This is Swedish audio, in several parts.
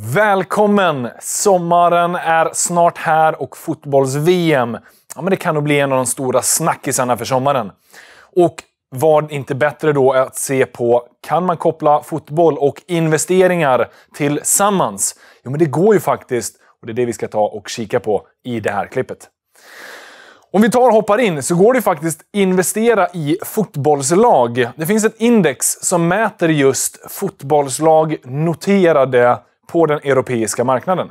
Välkommen! Sommaren är snart här och fotbolls-VM ja, men det kan nog bli en av de stora snackisarna för sommaren. Och var inte bättre då att se på kan man koppla fotboll och investeringar tillsammans? Jo, men det går ju faktiskt och det är det vi ska ta och kika på i det här klippet. Om vi tar och hoppar in så går det faktiskt att investera i fotbollslag. Det finns ett index som mäter just fotbollslag noterade på den europeiska marknaden.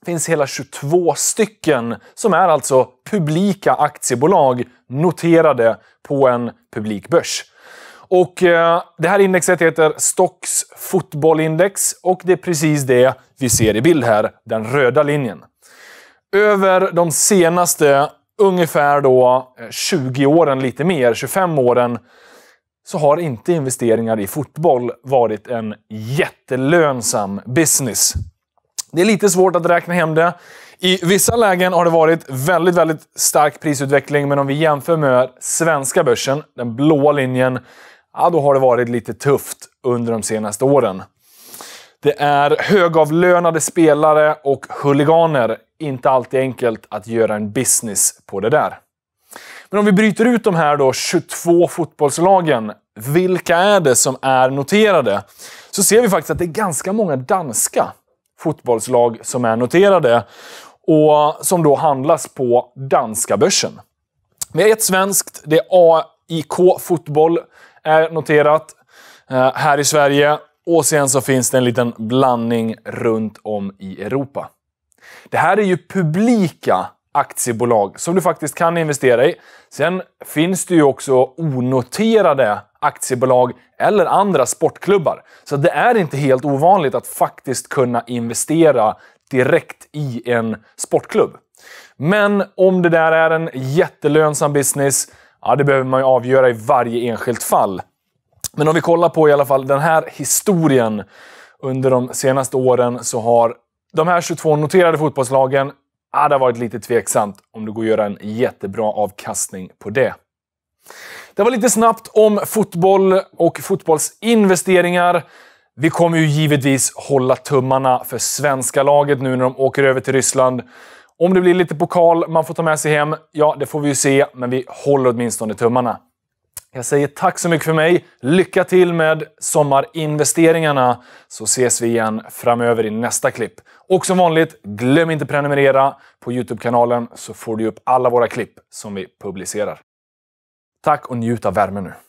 Det finns hela 22 stycken som är alltså publika aktiebolag noterade på en publik börs. Och eh, det här indexet heter Stocks fotbollindex och det är precis det vi ser i bild här, den röda linjen. Över de senaste ungefär då 20 eh, åren, lite mer, 25 åren, så har inte investeringar i fotboll varit en jättelönsam business. Det är lite svårt att räkna hem det. I vissa lägen har det varit väldigt, väldigt stark prisutveckling, men om vi jämför med svenska börsen, den blåa linjen, ja, då har det varit lite tufft under de senaste åren. Det är högavlönade spelare och huliganer. Inte alltid enkelt att göra en business på det där. Men om vi bryter ut de här då 22 fotbollslagen, vilka är det som är noterade? Så ser vi faktiskt att det är ganska många danska fotbollslag som är noterade och som då handlas på danska börsen. Vi har ett svenskt, det är AIK Fotboll är noterat eh, här i Sverige och sen så finns det en liten blandning runt om i Europa. Det här är ju publika aktiebolag som du faktiskt kan investera i. Sen finns det ju också onoterade aktiebolag eller andra sportklubbar. Så det är inte helt ovanligt att faktiskt kunna investera direkt i en sportklubb. Men om det där är en jättelönsam business, ja, det behöver man ju avgöra i varje enskilt fall. Men om vi kollar på i alla fall den här historien under de senaste åren så har de här 22 noterade fotbollslagen ah, det har varit lite tveksamt om det går att göra en jättebra avkastning på det. Det var lite snabbt om fotboll och fotbollsinvesteringar. Vi kommer ju givetvis hålla tummarna för svenska laget nu när de åker över till Ryssland. Om det blir lite pokal man får ta med sig hem, ja, det får vi ju se, men vi håller åtminstone tummarna. Jag säger tack så mycket för mig. Lycka till med sommarinvesteringarna så ses vi igen framöver i nästa klipp. Och som vanligt, glöm inte prenumerera på Youtube-kanalen så får du upp alla våra klipp som vi publicerar. Tack och njut av värmen nu.